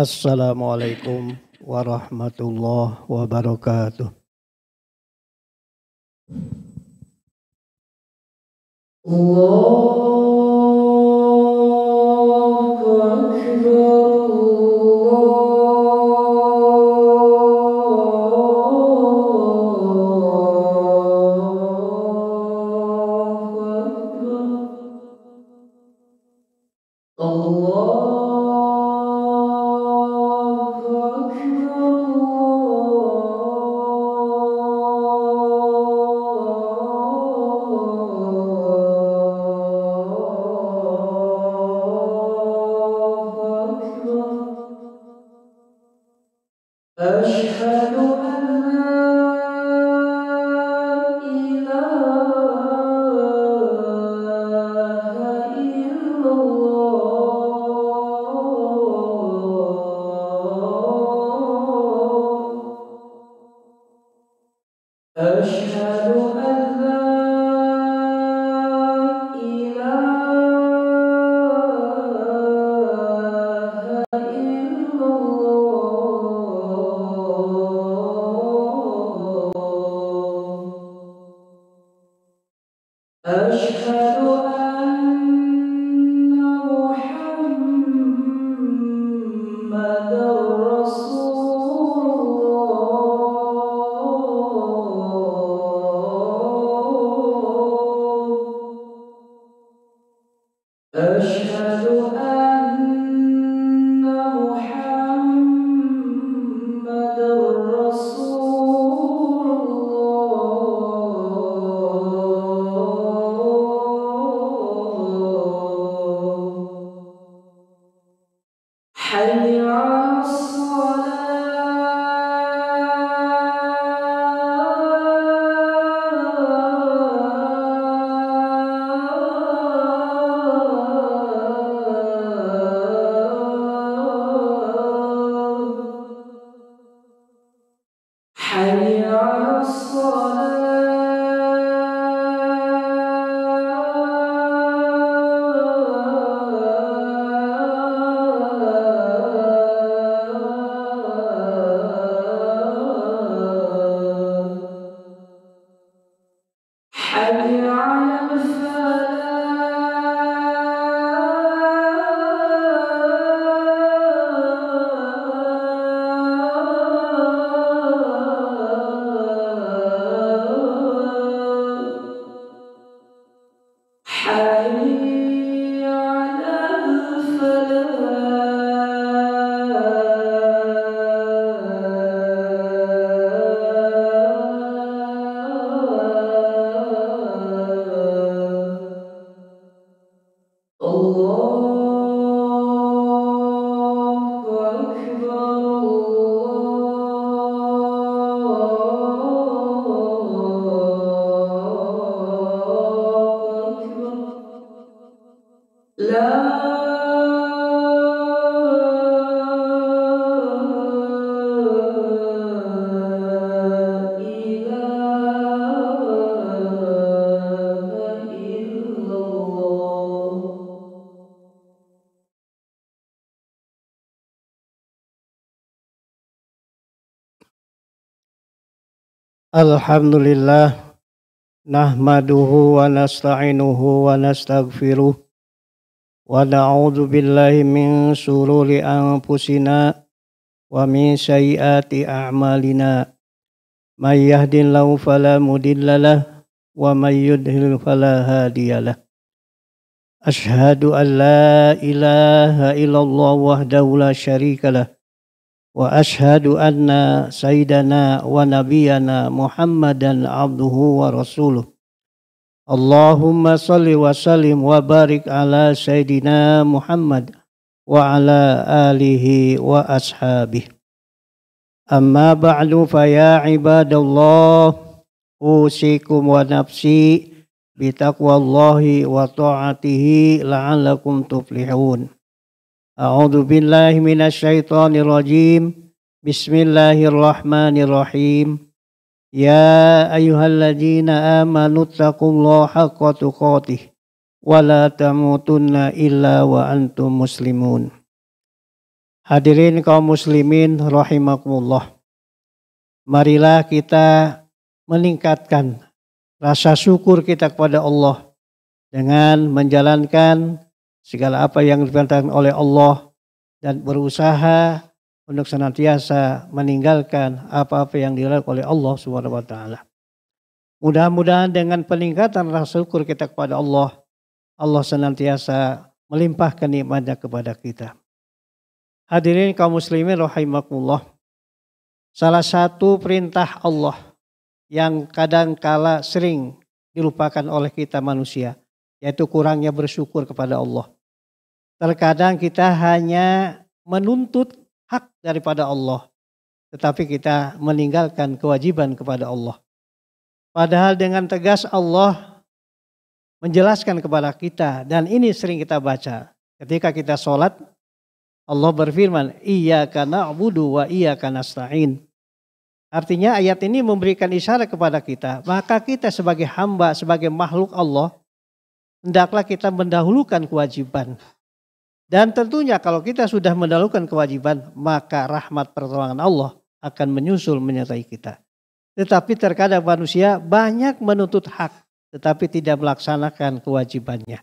Assalamualaikum warahmatullahi wabarakatuh. Allah أشهد أن أشهد أن Alhamdulillah nahmaduhu wa nasta'inuhu wa nastaghfiruh wa billahi min sururi anfusina wa min a'malina may yahdihillahu fala mudhillalah fala hadiyalah Ashhadu an la illallah wahdahu la وأشهد أن سيدنا ونبينا محمدا عبده ورسوله اللهم صل وسلم وبارك على سيدنا محمد وعلى آله وأصحابه أما بعد فيا عباد الله اوصيكم ونفسي بتقوى الله وطاعته لعلكم تفلحون A'udzu billahi minasyaitonir rajim. Bismillahirrahmanirrahim. Ya ayyuhalladzina amanu taqullaha haqqa tuqatih wa la tamutunna illa wa antum muslimun. Hadirin kaum muslimin rahimakumullah. Marilah kita meningkatkan rasa syukur kita kepada Allah dengan menjalankan segala apa yang diperintahkan oleh Allah dan berusaha untuk senantiasa meninggalkan apa-apa yang dilarang oleh Allah Subhanahu wa taala. Mudah-mudahan dengan peningkatan rasa syukur kita kepada Allah, Allah senantiasa melimpahkan nikmatnya kepada kita. Hadirin kaum muslimin rahimakumullah. Salah satu perintah Allah yang kadang kala sering dilupakan oleh kita manusia yaitu kurangnya bersyukur kepada Allah. Terkadang kita hanya menuntut hak daripada Allah, tetapi kita meninggalkan kewajiban kepada Allah. Padahal dengan tegas Allah menjelaskan kepada kita dan ini sering kita baca. Ketika kita sholat, Allah berfirman, Iya karena abudu wa iya karena stain. Artinya ayat ini memberikan isyarat kepada kita. Maka kita sebagai hamba, sebagai makhluk Allah, hendaklah kita mendahulukan kewajiban. Dan tentunya kalau kita sudah mendahulukan kewajiban, maka rahmat pertolongan Allah akan menyusul menyertai kita. Tetapi terkadang manusia banyak menuntut hak, tetapi tidak melaksanakan kewajibannya.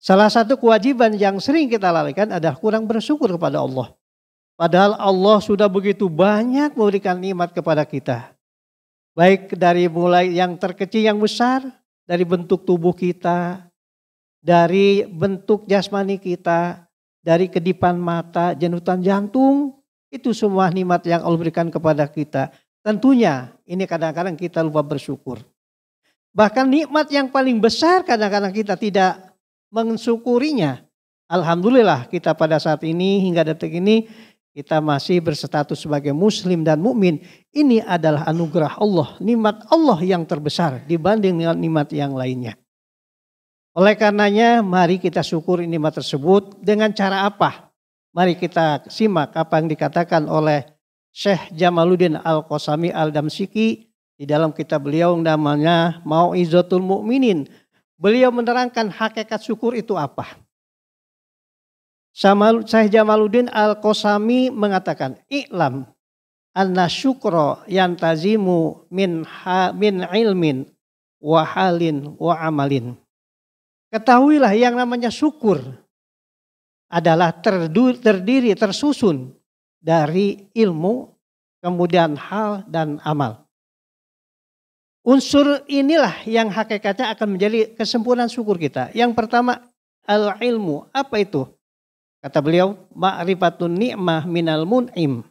Salah satu kewajiban yang sering kita lalikan adalah kurang bersyukur kepada Allah. Padahal Allah sudah begitu banyak memberikan nikmat kepada kita. Baik dari mulai yang terkecil yang besar, dari bentuk tubuh kita, dari bentuk jasmani kita, dari kedipan mata, jenutan jantung, itu semua nikmat yang Allah berikan kepada kita. Tentunya ini kadang-kadang kita lupa bersyukur. Bahkan nikmat yang paling besar kadang-kadang kita tidak mensyukurinya. Alhamdulillah kita pada saat ini hingga detik ini kita masih berstatus sebagai muslim dan mukmin. Ini adalah anugerah Allah, nikmat Allah yang terbesar dibanding dengan nikmat yang lainnya. Oleh karenanya mari kita syukur nikmat tersebut dengan cara apa? Mari kita simak apa yang dikatakan oleh Syekh Jamaluddin Al-Qasami Al-Damsiki di dalam kitab beliau yang namanya Mau'izatul Mukminin. Beliau menerangkan hakikat syukur itu apa. Syekh Jamaluddin Al-Qasami mengatakan, "I'lam anna syukra yantazimu min ha, min ilmin wa halin wa amalin." Ketahuilah yang namanya syukur adalah terdiri, tersusun dari ilmu, kemudian hal dan amal. Unsur inilah yang hakikatnya akan menjadi kesempurnaan syukur kita. Yang pertama al-ilmu, apa itu? Kata beliau, ma'rifatun ni'mah minal mun'im.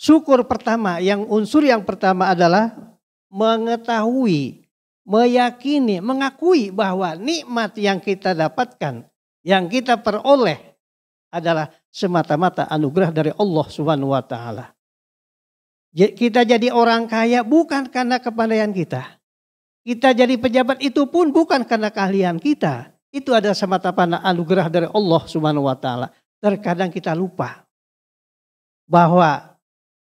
Syukur pertama, yang unsur yang pertama adalah mengetahui meyakini, mengakui bahwa nikmat yang kita dapatkan, yang kita peroleh adalah semata-mata anugerah dari Allah Subhanahu wa taala. Kita jadi orang kaya bukan karena kepandaian kita. Kita jadi pejabat itu pun bukan karena keahlian kita. Itu adalah semata-mata anugerah dari Allah Subhanahu wa taala. Terkadang kita lupa bahwa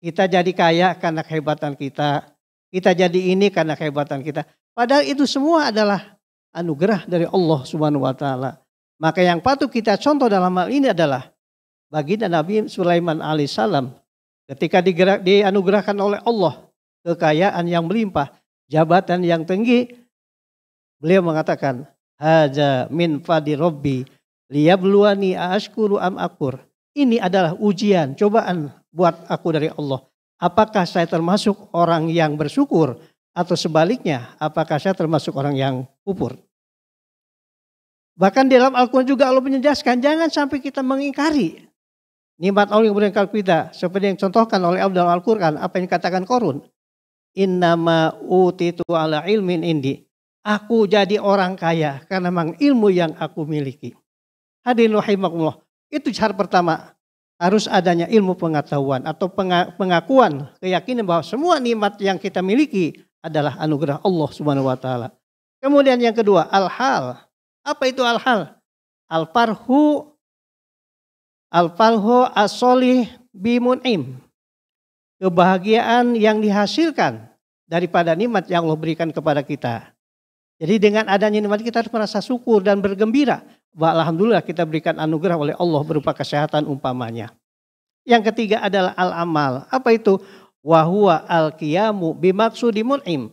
kita jadi kaya karena kehebatan kita, kita jadi ini karena kehebatan kita. Padahal itu semua adalah anugerah dari Allah Subhanahu wa taala. Maka yang patut kita contoh dalam hal ini adalah baginda Nabi Sulaiman alaihissalam ketika digerak, dianugerahkan oleh Allah kekayaan yang melimpah, jabatan yang tinggi, beliau mengatakan, "Haja min fadi robbi liyabluwani ashkuru am akur." Ini adalah ujian, cobaan buat aku dari Allah. Apakah saya termasuk orang yang bersyukur atau sebaliknya, apakah saya termasuk orang yang kufur? Bahkan di dalam Al-Quran juga Allah menjelaskan, jangan sampai kita mengingkari nikmat Allah yang berikan kita. Seperti yang contohkan oleh Abdul Al-Quran, apa yang dikatakan Korun. Innama utitu ala ilmin indi. Aku jadi orang kaya karena memang ilmu yang aku miliki. Hadirin rahimakumullah. Itu cara pertama. Harus adanya ilmu pengetahuan atau pengakuan, keyakinan bahwa semua nikmat yang kita miliki adalah anugerah Allah Subhanahu wa taala. Kemudian yang kedua, al-hal. Apa itu al-hal? Al-farhu al-farhu asolih bimunim. Kebahagiaan yang dihasilkan daripada nikmat yang Allah berikan kepada kita. Jadi dengan adanya nikmat kita harus merasa syukur dan bergembira. Bahwa Alhamdulillah kita berikan anugerah oleh Allah berupa kesehatan umpamanya. Yang ketiga adalah al-amal. Apa itu? wahwa al-qiyamu bimaksudi mun'im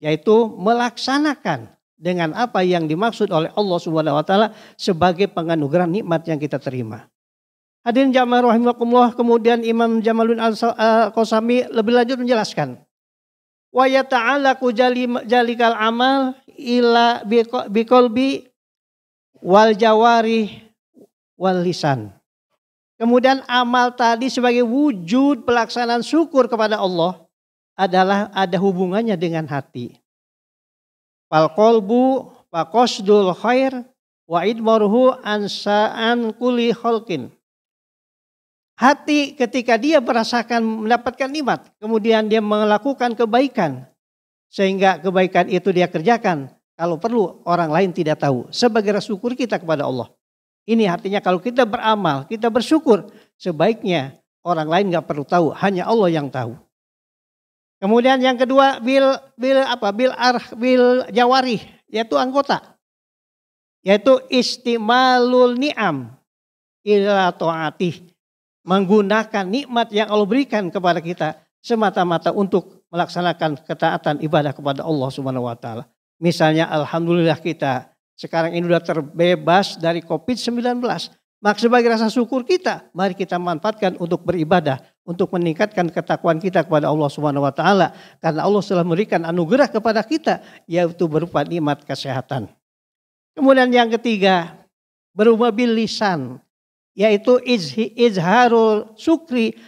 yaitu melaksanakan dengan apa yang dimaksud oleh Allah Subhanahu wa taala sebagai penganugerahan nikmat yang kita terima. Hadirin jamaah rahimakumullah, kemudian Imam Jamaluddin Al-Qasami lebih lanjut menjelaskan. Wa yata'alaku jalikal amal ila biqalbi wal jawari wal lisan. Kemudian amal tadi sebagai wujud pelaksanaan syukur kepada Allah adalah ada hubungannya dengan hati. Fal qalbu wa qasdul khair wa idmaruhu ansaan kulli khalqin. Hati ketika dia merasakan mendapatkan nikmat, kemudian dia melakukan kebaikan sehingga kebaikan itu dia kerjakan. Kalau perlu orang lain tidak tahu sebagai rasa syukur kita kepada Allah. Ini artinya kalau kita beramal, kita bersyukur, sebaiknya orang lain nggak perlu tahu, hanya Allah yang tahu. Kemudian yang kedua bil bil apa bil ar bil jawari yaitu anggota yaitu istimalul ni'am ila ta'atih menggunakan nikmat yang Allah berikan kepada kita semata-mata untuk melaksanakan ketaatan ibadah kepada Allah Subhanahu wa taala. Misalnya alhamdulillah kita sekarang ini sudah terbebas dari COVID-19. Maka sebagai rasa syukur kita, mari kita manfaatkan untuk beribadah, untuk meningkatkan ketakuan kita kepada Allah Subhanahu wa taala karena Allah telah memberikan anugerah kepada kita yaitu berupa nikmat kesehatan. Kemudian yang ketiga, berubah bilisan yaitu izharul syukri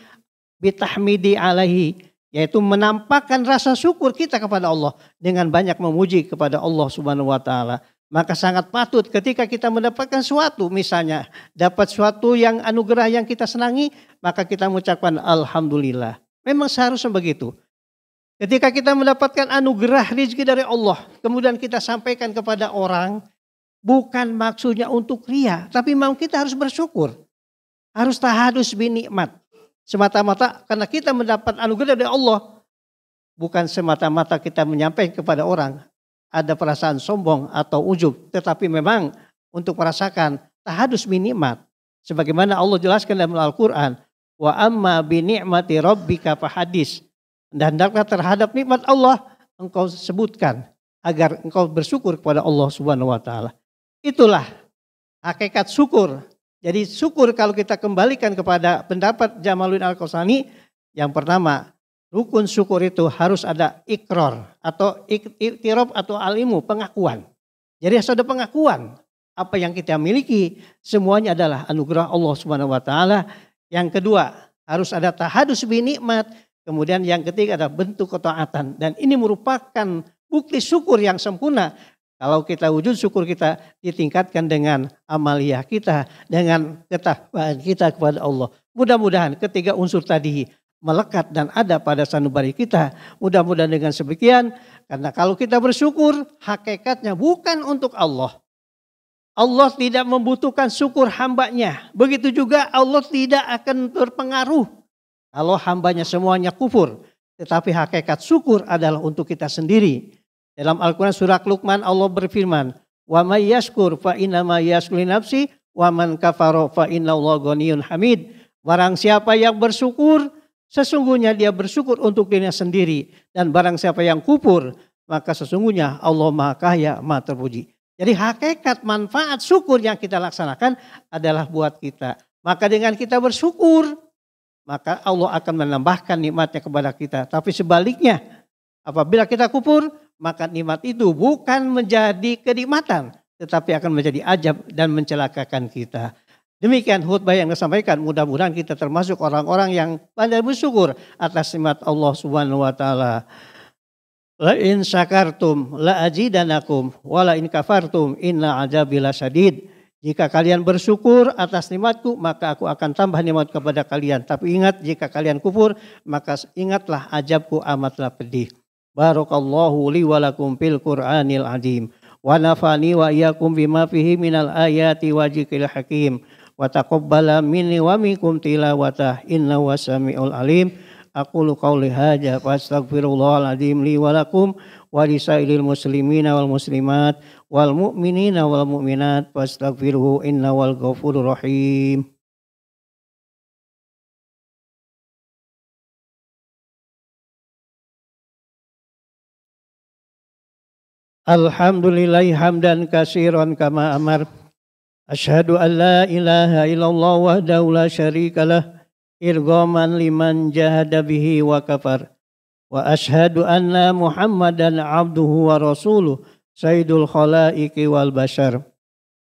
bitahmidi alaihi yaitu menampakkan rasa syukur kita kepada Allah dengan banyak memuji kepada Allah Subhanahu wa taala. Maka sangat patut ketika kita mendapatkan suatu misalnya, dapat suatu yang anugerah yang kita senangi, maka kita mengucapkan Alhamdulillah. Memang seharusnya begitu. Ketika kita mendapatkan anugerah rezeki dari Allah, kemudian kita sampaikan kepada orang, bukan maksudnya untuk ria, tapi memang kita harus bersyukur. Harus tahadus nikmat Semata-mata karena kita mendapat anugerah dari Allah, bukan semata-mata kita menyampaikan kepada orang, ada perasaan sombong atau ujub. Tetapi memang untuk merasakan tahadus minimat. Sebagaimana Allah jelaskan dalam Al-Quran. Wa amma bini'mati rabbika fahadis. Dan hendaklah terhadap nikmat Allah engkau sebutkan. Agar engkau bersyukur kepada Allah subhanahu wa ta'ala. Itulah hakikat syukur. Jadi syukur kalau kita kembalikan kepada pendapat Jamaluddin Al-Qasani. Yang pertama Rukun syukur itu harus ada ikror atau iktirob atau alimu, pengakuan. Jadi harus ada pengakuan. Apa yang kita miliki semuanya adalah anugerah Allah Subhanahu wa taala. Yang kedua, harus ada tahadus nikmat. Kemudian yang ketiga ada bentuk ketaatan dan ini merupakan bukti syukur yang sempurna kalau kita wujud syukur kita ditingkatkan dengan amaliah kita, dengan ketahuan kita kepada Allah. Mudah-mudahan ketiga unsur tadi melekat dan ada pada sanubari kita. Mudah-mudahan dengan sebegian, karena kalau kita bersyukur, hakikatnya bukan untuk Allah. Allah tidak membutuhkan syukur hambanya. Begitu juga Allah tidak akan berpengaruh kalau hambanya semuanya kufur. Tetapi hakikat syukur adalah untuk kita sendiri. Dalam Al-Quran surah Luqman Allah berfirman, Wa may yaskur fa innama yaskuri nafsi, wa man kafaro fa inna Allah hamid. Barang siapa yang bersyukur, Sesungguhnya dia bersyukur untuk dirinya sendiri. Dan barang siapa yang kupur, maka sesungguhnya Allah maha kaya, maha terpuji. Jadi hakikat manfaat syukur yang kita laksanakan adalah buat kita. Maka dengan kita bersyukur, maka Allah akan menambahkan nikmatnya kepada kita. Tapi sebaliknya, apabila kita kupur, maka nikmat itu bukan menjadi kenikmatan, tetapi akan menjadi ajab dan mencelakakan kita. Demikian khutbah yang disampaikan. Mudah-mudahan kita termasuk orang-orang yang pandai bersyukur atas nikmat Allah Subhanahu wa taala. La in syakartum la ajidanakum wa la in kafartum inna azabila syadid. Jika kalian bersyukur atas nikmatku, maka aku akan tambah nikmat kepada kalian. Tapi ingat, jika kalian kufur, maka ingatlah ajabku amatlah pedih. Barakallahu li walakum fil Qur'anil azim. Wa nafani wa iyakum bima fihi minal ayati wa hakim wa taqabbala minni wa minkum tilawatah inna wa samiul alim aqulu qawli hadza wa astaghfirullahal azim li wa wa lisairil muslimina wal muslimat wal mu'minina wal mu'minat fastaghfiruhu inna wal ghafurur rahim Alhamdulillahi hamdan kasiron kama amar. Ashadu an ilaha illallah wahdahu la sharika lah liman jahada bihi wa kafar. Wa ashadu anna muhammadan abduhu wa rasuluh sayyidul khalaiki wal bashar.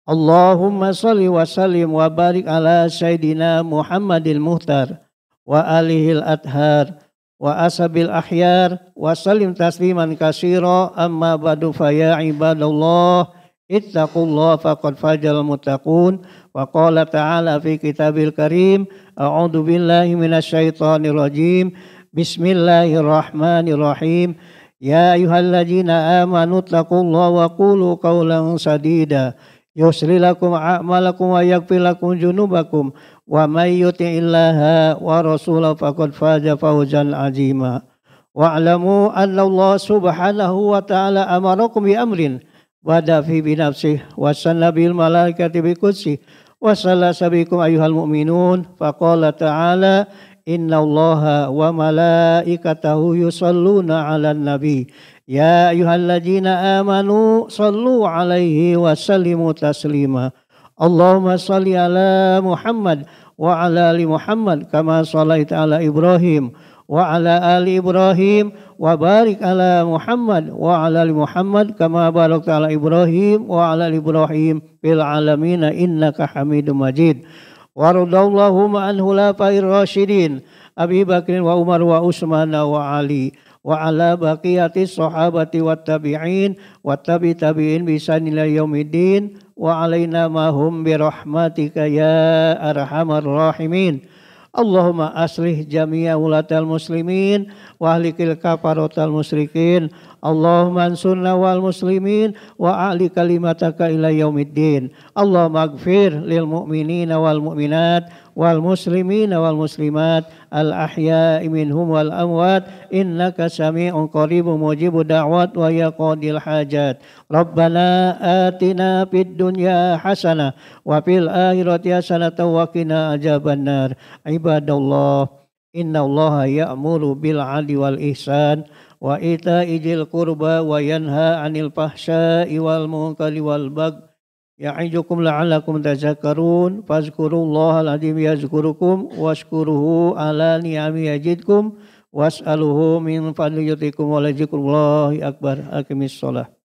Allahumma salim wa salim wa barik ala sayyidina muhammadil muhtar wa alihil adhar wa asabil ahyar wa salim tasliman kasiro amma badu faya ibadallah. Ittaqullaha faqad fajal muttaqun wa qala ta'ala fi kitabil karim a'udzu billahi minasyaitonir rajim bismillahirrahmanirrahim ya ayyuhalladzina amanu taqullaha wa qulu qawlan sadida yusli lakum a'malakum wa yaghfir lakum junubakum wa may yuti'illaha wa rasulahu faqad faza fawzan azima wa'lamu anna Allah subhanahu wa ta'ala amarakum bi amrin بدا في بنفسه وسن بالملائكة بقدسه وثلث بكم أيها المؤمنون فقال تعالى إن الله وملائكته يصلون على النبي يا أيها الذين آمنوا صلوا عليه وسلموا تسليما اللهم صل على محمد وعلى آل محمد كما صليت على إبراهيم وعلى آل إبراهيم wa barik ala Muhammad wa ala ali Muhammad kama barakta ala Ibrahim wa ala ali Ibrahim fil alamin innaka Hamidum Majid. Waradallahumma an hulafa'ir rasyidin Abi Bakr wa Umar wa Utsman wa Ali wa ala baqiyati sahabati wat tabi'in wat tabi tabi'in bi sanila yaumiddin wa alaina ma hum bi rahmatika ya arhamar rahimin. Allahumma aslih jami'a al muslimin wa ahlikil kafarotal musyrikin Allahumma ansurna wal muslimin wa a'li kalimataka ila yaumiddin. Allahumma magfir lil mu'minina wal mu'minat wal muslimina wal muslimat al ahya'i minhum wal amwat innaka sami'un qaribun mujibu da'wat wa yaqadil hajat. Rabbana atina fid dunya hasana wa fil akhirati hasanah wa qina nar. Ibadallah inna Allah ya'muru bil 'adli wal ihsan wa ita idil kurba wa yanha anil fahsya'i wal munkari wal bag ya'idukum la'alakum tazakkarun fazkurullaha aladzim yazkurukum washkuruhu ala ni'ami yajidkum was'aluhu min fadli yutikum wa lazikullahu akbar akimis sholah